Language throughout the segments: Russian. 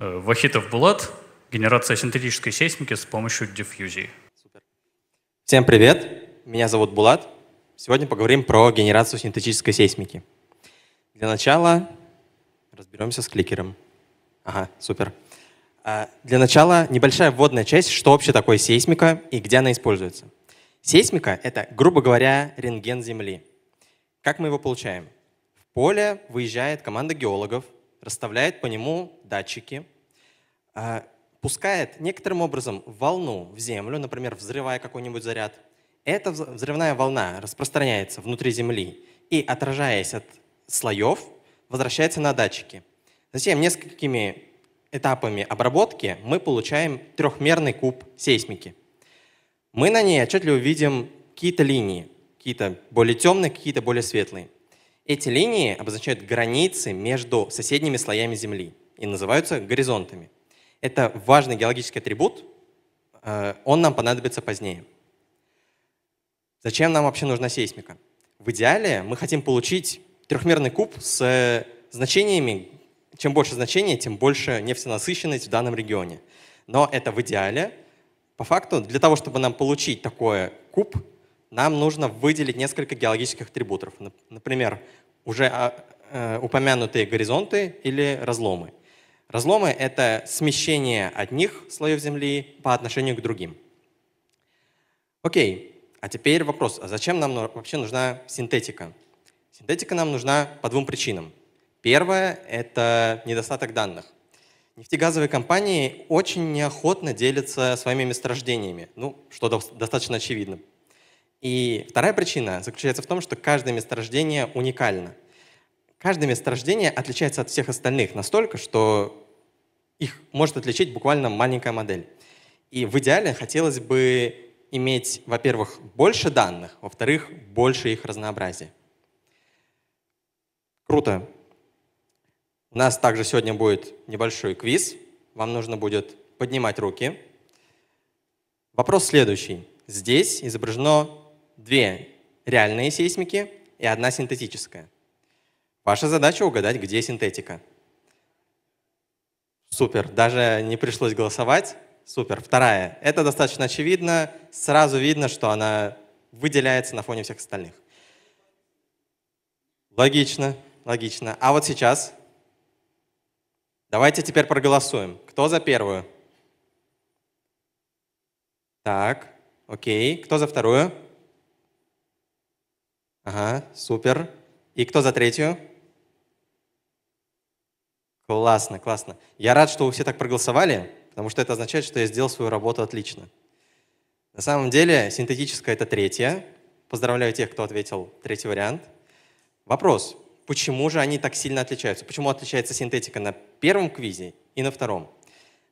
Вахитов э, Булат, генерация синтетической сейсмики с помощью диффузии. Супер. Всем привет, меня зовут Булат. Сегодня поговорим про генерацию синтетической сейсмики. Для начала разберемся с кликером. Ага, супер. А, для начала небольшая вводная часть, что вообще такое сейсмика и где она используется. Сейсмика — это, грубо говоря, рентген Земли — как мы его получаем? В поле выезжает команда геологов, расставляет по нему датчики, а, пускает некоторым образом волну в землю, например, взрывая какой-нибудь заряд. Эта взрывная волна распространяется внутри Земли и, отражаясь от слоев, возвращается на датчики. Затем несколькими этапами обработки мы получаем трехмерный куб сейсмики. Мы на ней отчетливо видим какие-то линии какие-то более темные, какие-то более светлые. Эти линии обозначают границы между соседними слоями Земли и называются горизонтами. Это важный геологический атрибут, э, он нам понадобится позднее. Зачем нам вообще нужна сейсмика? В идеале мы хотим получить трехмерный куб с э, значениями. Чем больше значений, тем больше нефтенасыщенность в данном регионе. Но это в идеале. По факту, для того, чтобы нам получить такой куб, нам нужно выделить несколько геологических атрибутов. Например, уже а, э, упомянутые горизонты или разломы. Разломы — это смещение одних слоев Земли по отношению к другим. Окей, а теперь вопрос, а зачем нам вообще нужна синтетика? Синтетика нам нужна по двум причинам. Первое — это недостаток данных. Нефтегазовые компании очень неохотно делятся своими месторождениями, ну, что достаточно очевидно, и вторая причина заключается в том, что каждое месторождение уникально. Каждое месторождение отличается от всех остальных настолько, что их может отличить буквально маленькая модель. И в идеале хотелось бы иметь, во-первых, больше данных, во-вторых, больше их разнообразия. Круто. У нас также сегодня будет небольшой квиз. Вам нужно будет поднимать руки. Вопрос следующий. Здесь изображено две реальные сейсмики и одна синтетическая. Ваша задача угадать, где синтетика. Супер, даже не пришлось голосовать. Супер. Вторая. Это достаточно очевидно. Сразу видно, что она выделяется на фоне всех остальных. Логично, логично. А вот сейчас давайте теперь проголосуем. Кто за первую? Так, окей. Кто за вторую? Ага, супер. И кто за третью? Классно, классно. Я рад, что вы все так проголосовали, потому что это означает, что я сделал свою работу отлично. На самом деле синтетическая это третья. Поздравляю тех, кто ответил третий вариант. Вопрос, почему же они так сильно отличаются? Почему отличается синтетика на первом квизе и на втором?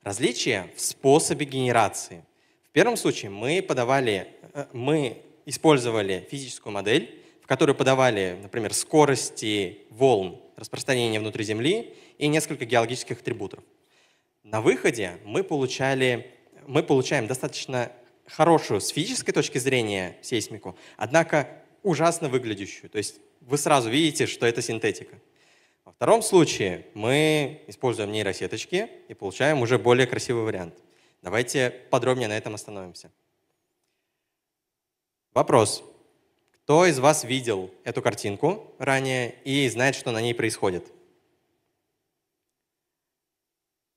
Различие в способе генерации. В первом случае мы подавали, э, мы использовали физическую модель, которые подавали, например, скорости волн распространения внутри Земли и несколько геологических атрибутов. На выходе мы, получали, мы получаем достаточно хорошую с физической точки зрения сейсмику, однако ужасно выглядящую. То есть вы сразу видите, что это синтетика. Во втором случае мы используем нейросеточки и получаем уже более красивый вариант. Давайте подробнее на этом остановимся. Вопрос. Кто из вас видел эту картинку ранее и знает, что на ней происходит?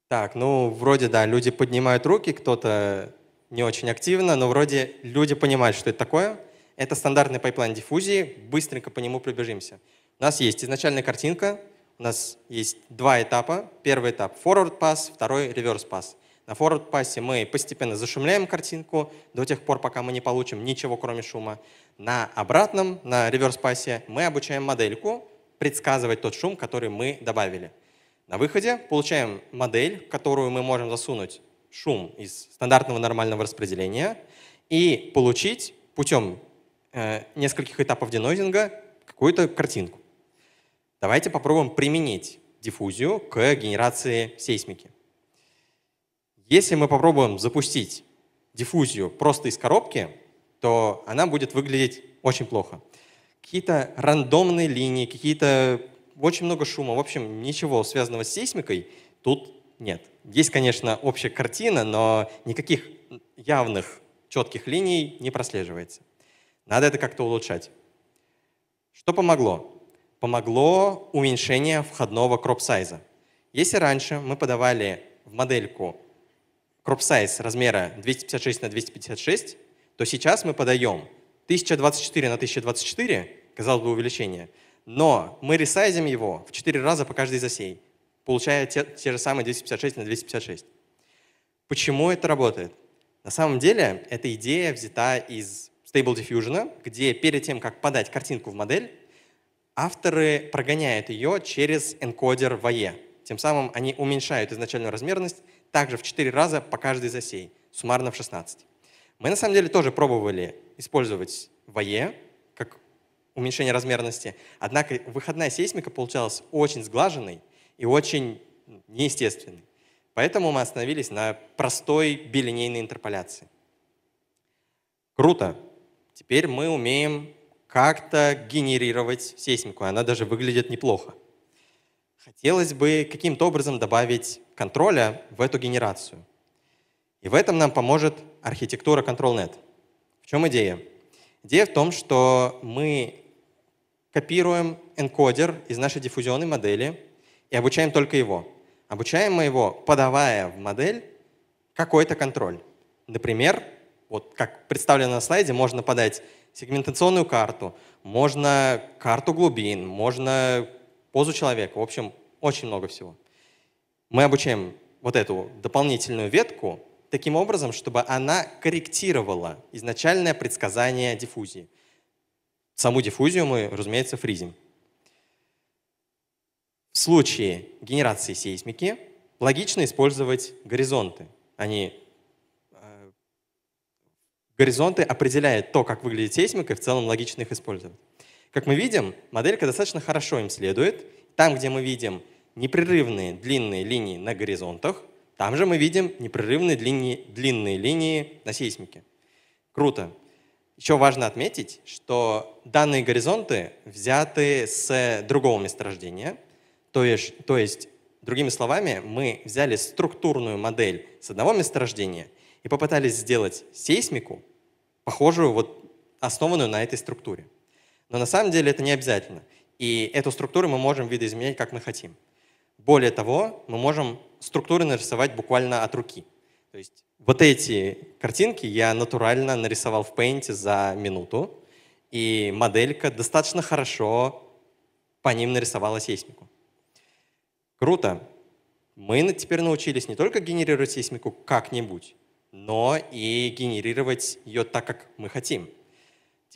Так, ну, вроде, да, люди поднимают руки, кто-то не очень активно, но вроде люди понимают, что это такое. Это стандартный пайплайн диффузии, быстренько по нему пробежимся. У нас есть изначальная картинка, у нас есть два этапа. Первый этап – forward pass, второй – reverse pass. На форвард-пассе мы постепенно зашумляем картинку до тех пор, пока мы не получим ничего, кроме шума. На обратном, на реверс-пассе, мы обучаем модельку предсказывать тот шум, который мы добавили. На выходе получаем модель, в которую мы можем засунуть шум из стандартного нормального распределения и получить путем э, нескольких этапов денозинга какую-то картинку. Давайте попробуем применить диффузию к генерации сейсмики. Если мы попробуем запустить диффузию просто из коробки, то она будет выглядеть очень плохо. Какие-то рандомные линии, какие-то очень много шума. В общем, ничего связанного с сейсмикой тут нет. Есть, конечно, общая картина, но никаких явных четких линий не прослеживается. Надо это как-то улучшать. Что помогло? Помогло уменьшение входного кроп-сайза. Если раньше мы подавали в модельку crop size размера 256 на 256, то сейчас мы подаем 1024 на 1024, казалось бы, увеличение, но мы ресайзим его в 4 раза по каждой из осей, получая те, те же самые 256 на 256. Почему это работает? На самом деле, эта идея взята из Stable Diffusion, где перед тем, как подать картинку в модель, авторы прогоняют ее через энкодер VAE. Тем самым они уменьшают изначальную размерность также в 4 раза по каждой засей, суммарно в 16. Мы на самом деле тоже пробовали использовать ВАЕ как уменьшение размерности, однако выходная сейсмика получалась очень сглаженной и очень неестественной. Поэтому мы остановились на простой билинейной интерполяции. Круто. Теперь мы умеем как-то генерировать сейсмику. Она даже выглядит неплохо хотелось бы каким-то образом добавить контроля в эту генерацию. И в этом нам поможет архитектура ControlNet. В чем идея? Идея в том, что мы копируем энкодер из нашей диффузионной модели и обучаем только его. Обучаем мы его, подавая в модель какой-то контроль. Например, вот как представлено на слайде, можно подать сегментационную карту, можно карту глубин, можно позу человека, в общем, очень много всего. Мы обучаем вот эту дополнительную ветку таким образом, чтобы она корректировала изначальное предсказание диффузии. Саму диффузию мы, разумеется, фризим. В случае генерации сейсмики логично использовать горизонты. Они э, горизонты определяют то, как выглядит сейсмика, и в целом логично их использовать. Как мы видим, моделька достаточно хорошо им следует. Там, где мы видим непрерывные длинные линии на горизонтах, там же мы видим непрерывные длинные, длинные линии на сейсмике. Круто. Еще важно отметить, что данные горизонты взяты с другого месторождения, то есть, то есть другими словами, мы взяли структурную модель с одного месторождения и попытались сделать сейсмику, похожую, вот основанную на этой структуре. Но на самом деле это не обязательно. И эту структуру мы можем видоизменять, как мы хотим. Более того, мы можем структуры нарисовать буквально от руки. То есть вот эти картинки я натурально нарисовал в Paint за минуту, и моделька достаточно хорошо по ним нарисовала сейсмику. Круто. Мы теперь научились не только генерировать сейсмику как-нибудь, но и генерировать ее так, как мы хотим —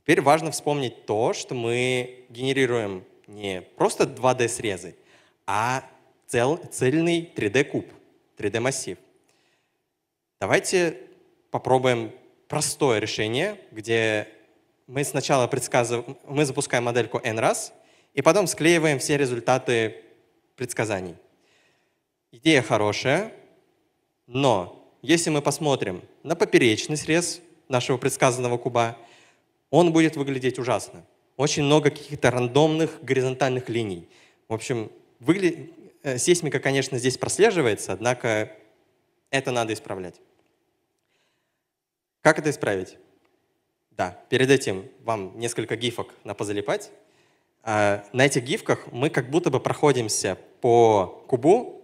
Теперь важно вспомнить то, что мы генерируем не просто 2D-срезы, а цел, цельный 3D-куб, 3D-массив. Давайте попробуем простое решение, где мы сначала предсказываем, мы запускаем модельку n раз, и потом склеиваем все результаты предсказаний. Идея хорошая, но если мы посмотрим на поперечный срез нашего предсказанного куба — он будет выглядеть ужасно. Очень много каких-то рандомных горизонтальных линий. В общем, выгля... Э, сейсмика, конечно, здесь прослеживается, однако это надо исправлять. Как это исправить? Да, перед этим вам несколько гифок на позалипать. А, на этих гифках мы как будто бы проходимся по кубу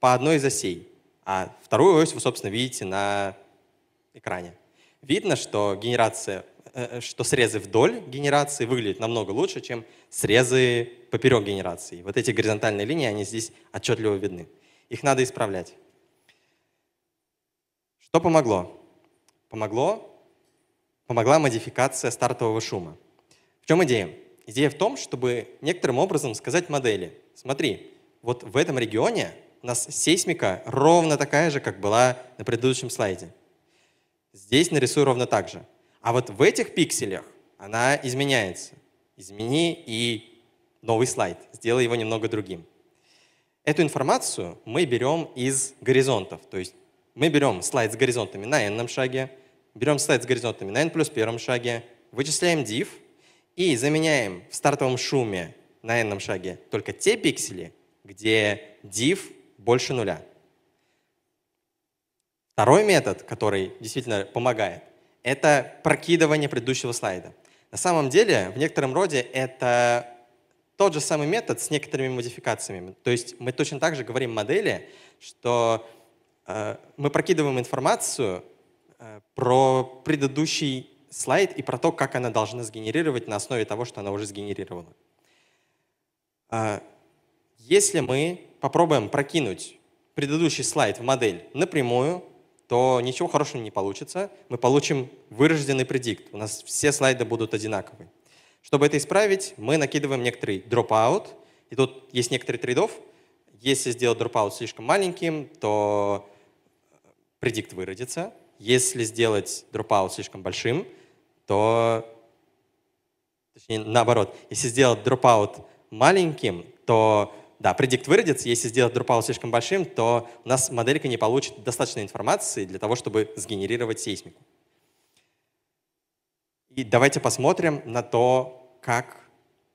по одной из осей, а вторую ось вы, собственно, видите на экране. Видно, что генерация Э, э, что срезы вдоль генерации выглядят намного лучше, чем срезы поперек генерации. Вот эти горизонтальные линии, они здесь отчетливо видны. Их надо исправлять. Что помогло? Помогло, помогла модификация стартового шума. В чем идея? Идея в том, чтобы некоторым образом сказать модели, смотри, вот в этом регионе у нас сейсмика ровно такая же, как была на предыдущем слайде. Здесь нарисую ровно так же. А вот в этих пикселях она изменяется. Измени и новый слайд, сделай его немного другим. Эту информацию мы берем из горизонтов, то есть мы берем слайд с горизонтами на n шаге, берем слайд с горизонтами на n плюс первом шаге, вычисляем div и заменяем в стартовом шуме на n шаге только те пиксели, где div больше нуля. Второй метод, который действительно помогает, это прокидывание предыдущего слайда. На самом деле, в некотором роде это тот же самый метод с некоторыми модификациями. То есть мы точно так же говорим модели, что э, мы прокидываем информацию э, про предыдущий слайд и про то, как она должна сгенерировать на основе того, что она уже сгенерировала. Э, если мы попробуем прокинуть предыдущий слайд в модель напрямую, то ничего хорошего не получится. Мы получим вырожденный предикт. У нас все слайды будут одинаковые. Чтобы это исправить, мы накидываем некоторый дропаут. И тут есть некоторый трейдов. Если сделать дропаут слишком маленьким, то предикт выродится. Если сделать дропаут слишком большим, то... Точнее, наоборот. Если сделать дропаут маленьким, то да, предикт выродится. Если сделать Drupal слишком большим, то у нас моделька не получит достаточной информации для того, чтобы сгенерировать сейсмику. И давайте посмотрим на то, как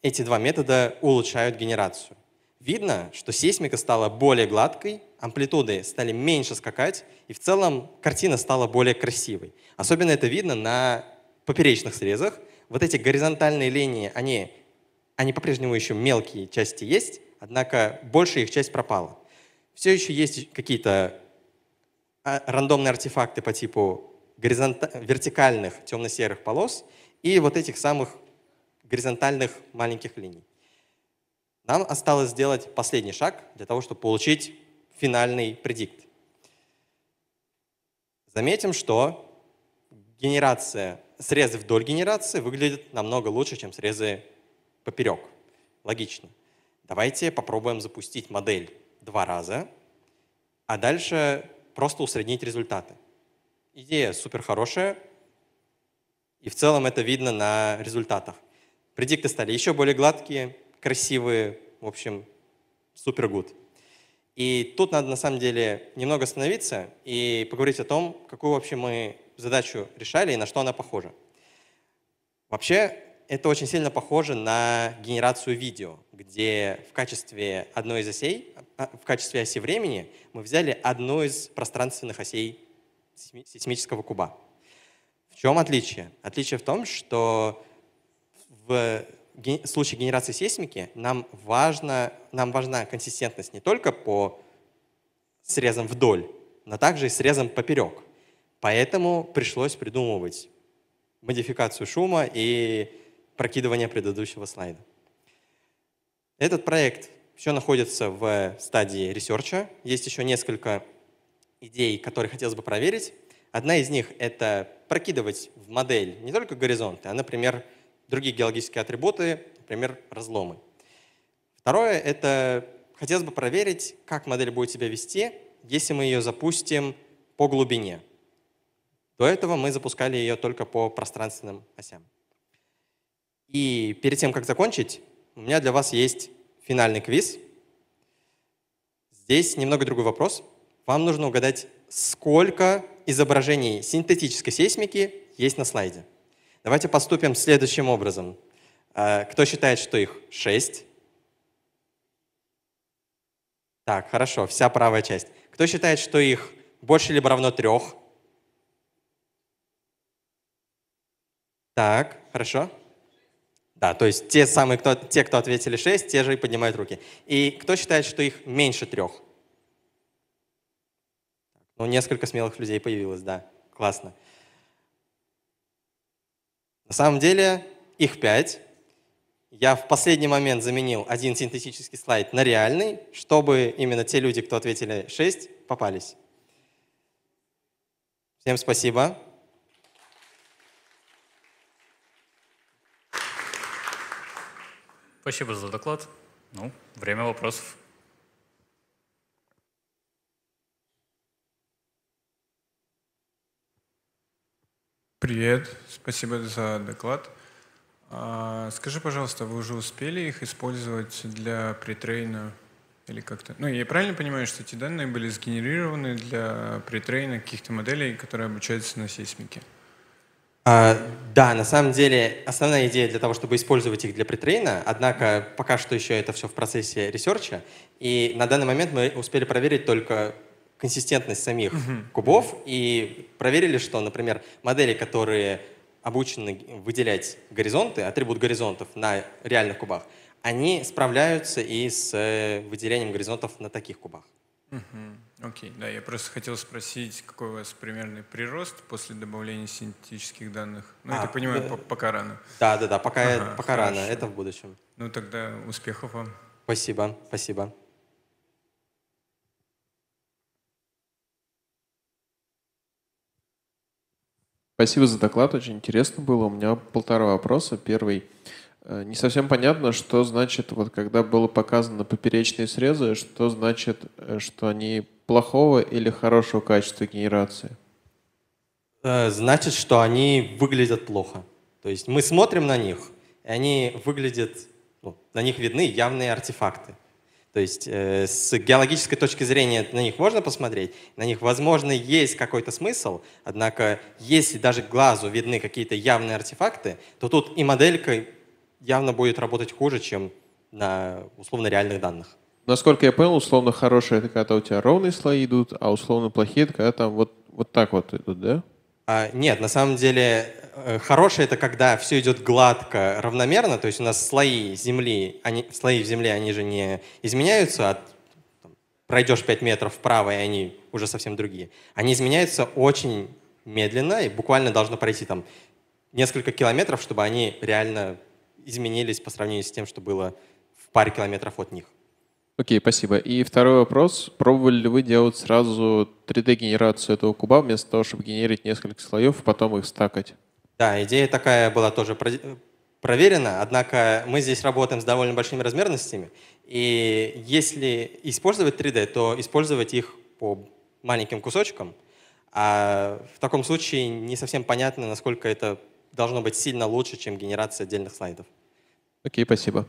эти два метода улучшают генерацию. Видно, что сейсмика стала более гладкой, амплитуды стали меньше скакать, и в целом картина стала более красивой. Особенно это видно на поперечных срезах. Вот эти горизонтальные линии, они, они по-прежнему еще мелкие части есть, однако большая их часть пропала. Все еще есть какие-то а, рандомные артефакты по типу вертикальных темно-серых полос и вот этих самых горизонтальных маленьких линий. Нам осталось сделать последний шаг для того, чтобы получить финальный предикт. Заметим, что генерация, срезы вдоль генерации выглядят намного лучше, чем срезы поперек. Логично. Давайте попробуем запустить модель два раза, а дальше просто усреднить результаты. Идея супер хорошая, и в целом это видно на результатах. Предикты стали еще более гладкие, красивые, в общем, супер гуд. И тут надо на самом деле немного остановиться и поговорить о том, какую вообще мы задачу решали и на что она похожа. Вообще, это очень сильно похоже на генерацию видео, где в качестве одной из осей, а, в качестве оси времени мы взяли одну из пространственных осей сейсмического куба. В чем отличие? Отличие в том, что в случае генерации сейсмики нам, важно, нам важна консистентность не только по срезам вдоль, но также и срезам поперек. Поэтому пришлось придумывать модификацию шума и прокидывания предыдущего слайда. Этот проект все находится в стадии ресерча. Есть еще несколько идей, которые хотелось бы проверить. Одна из них — это прокидывать в модель не только горизонты, а, например, другие геологические атрибуты, например, разломы. Второе — это хотелось бы проверить, как модель будет себя вести, если мы ее запустим по глубине. До этого мы запускали ее только по пространственным осям. И перед тем, как закончить, у меня для вас есть финальный квиз. Здесь немного другой вопрос. Вам нужно угадать, сколько изображений синтетической сейсмики есть на слайде. Давайте поступим следующим образом. А, кто считает, что их 6? Так, хорошо, вся правая часть. Кто считает, что их больше либо равно трех? Так, хорошо. Да, то есть те самые, кто, те, кто ответили 6, те же и поднимают руки. И кто считает, что их меньше трех? Ну, несколько смелых людей появилось, да. Классно. На самом деле их пять. Я в последний момент заменил один синтетический слайд на реальный, чтобы именно те люди, кто ответили 6, попались. Всем спасибо. Спасибо за доклад. Ну, время вопросов. Привет, спасибо за доклад. А, скажи, пожалуйста, вы уже успели их использовать для притрейна или как-то? Ну, я правильно понимаю, что эти данные были сгенерированы для притрейна каких-то моделей, которые обучаются на сейсмике? А, да, на самом деле основная идея для того, чтобы использовать их для притрейна, однако пока что еще это все в процессе ресерча, и на данный момент мы успели проверить только консистентность самих mm-hmm. кубов и проверили, что, например, модели, которые обучены выделять горизонты, атрибут горизонтов на реальных кубах, они справляются и с э, выделением горизонтов на таких кубах. Mm-hmm. Окей, okay, да, я просто хотел спросить, какой у вас примерный прирост после добавления синтетических данных? Ну, а, это понимаю, да, пока рано. Да, да, да, пока, ага, пока рано, это в будущем. Ну, тогда успехов вам. Спасибо, спасибо. Спасибо за доклад, очень интересно было. У меня полтора вопроса. Первый. Э, не совсем понятно, что значит, вот когда было показано поперечные срезы, что значит, э, что они плохого или хорошего качества генерации? Э, значит, что они выглядят плохо. То есть мы смотрим на них, и они выглядят, ну, на них видны явные артефакты. То есть э, с геологической точки зрения на них можно посмотреть, на них, возможно, есть какой-то смысл, однако если даже глазу видны какие-то явные артефакты, то тут и моделькой явно будет работать хуже, чем на условно реальных данных. Насколько я понял, условно хорошие это когда у тебя ровные слои идут, а условно плохие это когда там вот, вот так вот идут, да? А, нет, на самом деле э, хорошие это когда все идет гладко, равномерно, то есть у нас слои земли, они, слои в земле, они же не изменяются от там, пройдешь 5 метров вправо, и они уже совсем другие. Они изменяются очень медленно, и буквально должно пройти там несколько километров, чтобы они реально изменились по сравнению с тем, что было в паре километров от них. Окей, okay, спасибо. И второй вопрос. Пробовали ли вы делать сразу 3D-генерацию этого куба вместо того, чтобы генерить несколько слоев и потом их стакать? Да, идея такая была тоже проверена, однако мы здесь работаем с довольно большими размерностями, и если использовать 3D, то использовать их по маленьким кусочкам, а в таком случае не совсем понятно, насколько это должно быть сильно лучше, чем генерация отдельных слайдов. Окей, okay, спасибо.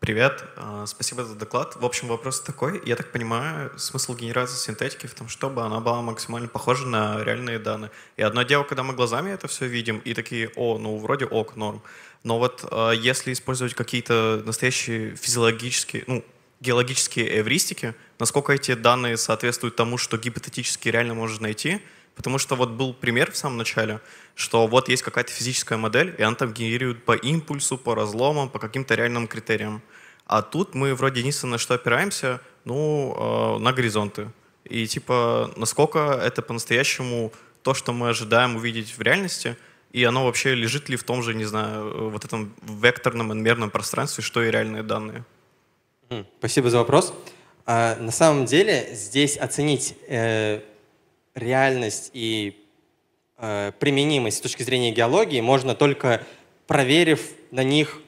Привет, а, спасибо за доклад. В общем, вопрос такой. Я так понимаю, смысл генерации синтетики в том, чтобы она была максимально похожа на реальные данные. И одно дело, когда мы глазами это все видим, и такие, о, ну вроде ок, норм. Но вот а, если использовать какие-то настоящие физиологические, ну, геологические эвристики, насколько эти данные соответствуют тому, что гипотетически реально можно найти — Потому что вот был пример в самом начале, что вот есть какая-то физическая модель, и она там генерирует по импульсу, по разломам, по каким-то реальным критериям. А тут мы вроде единственное, на что опираемся, ну, э, на горизонты. И типа, насколько это по-настоящему то, что мы ожидаем увидеть в реальности, и оно вообще лежит ли в том же, не знаю, э, вот этом векторном инмерном пространстве, что и реальные данные. Спасибо за вопрос. А на самом деле здесь оценить э, реальность и э, применимость с точки зрения геологии можно только проверив на них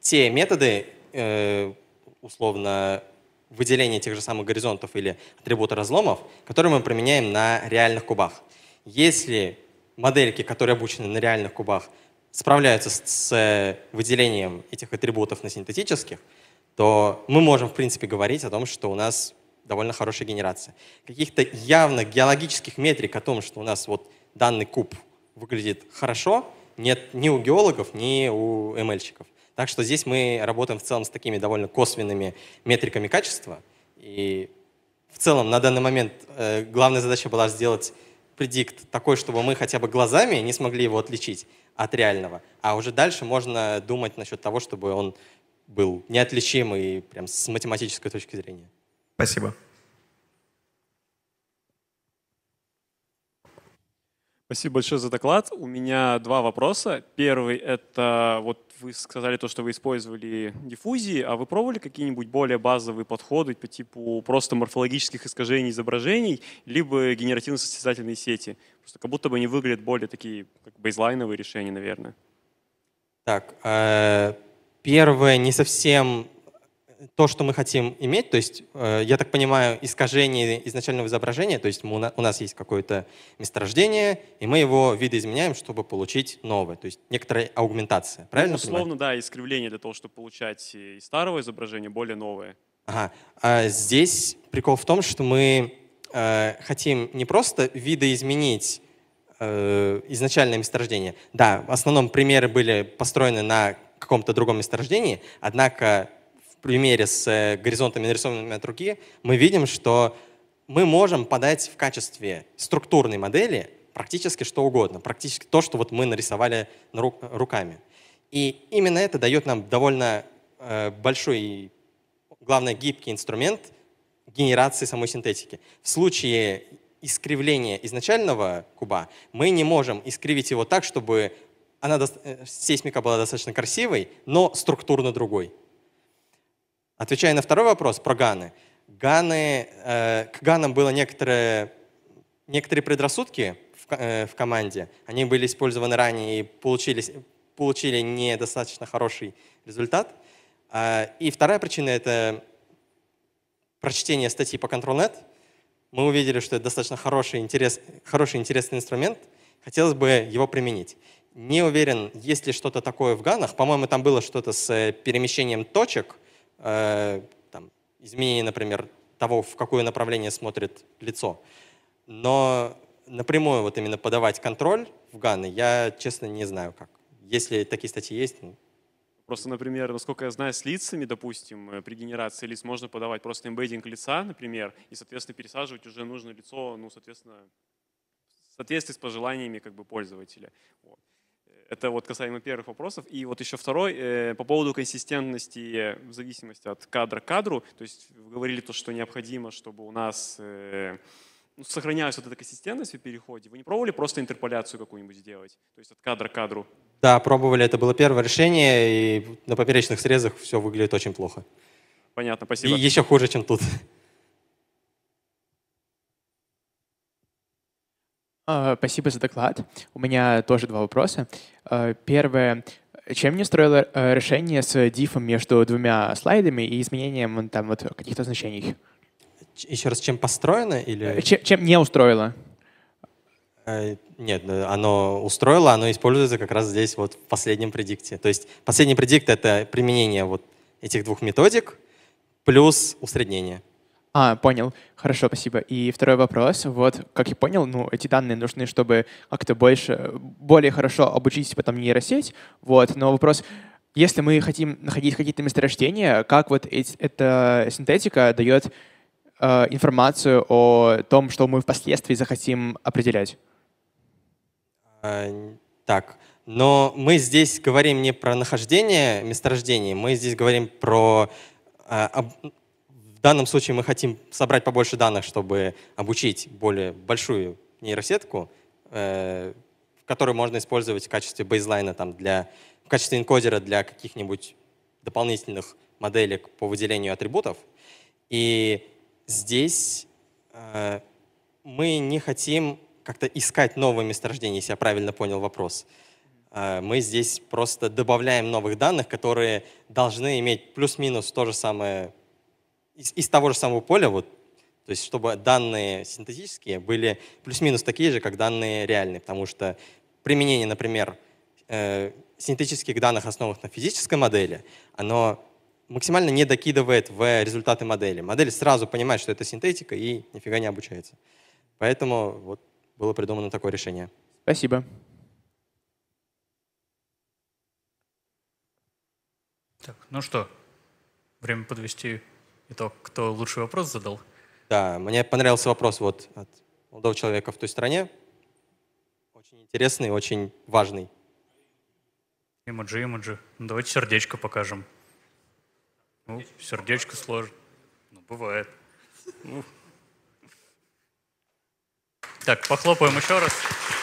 те методы, э, условно, выделения тех же самых горизонтов или атрибута разломов, которые мы применяем на реальных кубах. Если модельки, которые обучены на реальных кубах, справляются с, с э, выделением этих атрибутов на синтетических, то мы можем, в принципе, говорить о том, что у нас довольно хорошая генерация. Каких-то явно геологических метрик о том, что у нас вот данный куб выглядит хорошо, нет ни у геологов, ни у ML-щиков. Так что здесь мы работаем в целом с такими довольно косвенными метриками качества. И в целом на данный момент э, главная задача была сделать предикт такой, чтобы мы хотя бы глазами не смогли его отличить от реального. А уже дальше можно думать насчет того, чтобы он был неотличимый прям с математической точки зрения. Спасибо. Спасибо большое за доклад. У меня два вопроса. Первый — это вот вы сказали то, что вы использовали диффузии, а вы пробовали какие-нибудь более базовые подходы по типу просто морфологических искажений изображений, либо генеративно-состязательные сети? Просто как будто бы они выглядят более такие как бейзлайновые решения, наверное. Так, э, первое не совсем то, что мы хотим иметь, то есть, э, я так понимаю, искажение изначального изображения, то есть у нас есть какое-то месторождение, и мы его видоизменяем, чтобы получить новое, то есть некоторая аугментация, ну, правильно? Ну, условно, понимаю? да, искривление для того, чтобы получать из старого изображения более новое. Ага. А здесь прикол в том, что мы э, хотим не просто видоизменить э, изначальное месторождение. Да, в основном примеры были построены на каком-то другом месторождении, однако примере с э, горизонтами, нарисованными от руки, мы видим, что мы можем подать в качестве структурной модели практически что угодно, практически то, что вот мы нарисовали руками. И именно это дает нам довольно э, большой и, главное, гибкий инструмент генерации самой синтетики. В случае искривления изначального куба мы не можем искривить его так, чтобы она, э, сейсмика была достаточно красивой, но структурно другой. Отвечая на второй вопрос про Ганы, Ганы, э, к Ганам было некоторые, некоторые предрассудки в, э, в команде. Они были использованы ранее и получились, получили недостаточно хороший результат. Э, и вторая причина — это прочтение статьи по ControlNet. Мы увидели, что это достаточно хороший, интерес, хороший интересный инструмент. Хотелось бы его применить. Не уверен, есть ли что-то такое в Ганах. По-моему, там было что-то с э, перемещением точек — э, там, изменение, например, того, в какое направление смотрит лицо. Но напрямую вот именно подавать контроль в ГАНы я, честно, не знаю как. Если такие статьи есть, ну. Просто, например, насколько я знаю, с лицами, допустим, э, при генерации лиц можно подавать просто эмбеддинг лица, например, и, соответственно, пересаживать уже нужное лицо, ну, соответственно, в соответствии с пожеланиями как бы пользователя. Вот. Это вот касаемо первых вопросов. И вот еще второй, э, по поводу консистентности в зависимости от кадра к кадру. То есть вы говорили то, что необходимо, чтобы у нас э, ну, сохранялась вот эта консистентность в переходе. Вы не пробовали просто интерполяцию какую-нибудь сделать? То есть от кадра к кадру? Да, пробовали. Это было первое решение, и на поперечных срезах все выглядит очень плохо. Понятно, спасибо. И еще хуже, чем тут. А, спасибо за доклад. У меня тоже два вопроса. А, первое. Чем не строило э, решение с дифом между двумя слайдами и изменением там вот каких-то значений? Еще раз, чем построено или? Э, чем, чем не устроило? Э, нет, ну, оно устроило, оно используется как раз здесь вот в последнем предикте. То есть последний предикт — это применение вот этих двух методик плюс усреднение. А, понял. Хорошо, спасибо. И второй вопрос. Вот, как я понял, ну, эти данные нужны, чтобы как-то больше, более хорошо обучить потом типа, нейросеть. Вот, но вопрос, если мы хотим находить какие-то месторождения, как вот эти, эта синтетика дает э, информацию о том, что мы впоследствии захотим определять? А, так, но мы здесь говорим не про нахождение месторождений, мы здесь говорим про а, в данном случае мы хотим собрать побольше данных, чтобы обучить более большую нейросетку, э, которую можно использовать в качестве бейзлайна, там, для, в качестве энкодера для каких-нибудь дополнительных моделек по выделению атрибутов. И здесь э, мы не хотим как-то искать новые месторождения, если я правильно понял вопрос. Э, мы здесь просто добавляем новых данных, которые должны иметь плюс-минус то же самое из, из того же самого поля, вот, то есть чтобы данные синтетические были плюс-минус такие же, как данные реальные, потому что применение, например, э, синтетических данных, основанных на физической модели, оно максимально не докидывает в результаты модели. Модель сразу понимает, что это синтетика и нифига не обучается. Поэтому вот было придумано такое решение. Спасибо. Так, ну что, время подвести Итог, кто лучший вопрос задал? Да, мне понравился вопрос вот от молодого человека в той стране. Очень интересный, очень важный. Эмоджи, эмоджи. Ну, давайте сердечко покажем. Ну, сердечко сложно. Ну, бывает. Ну. Так, похлопаем еще раз.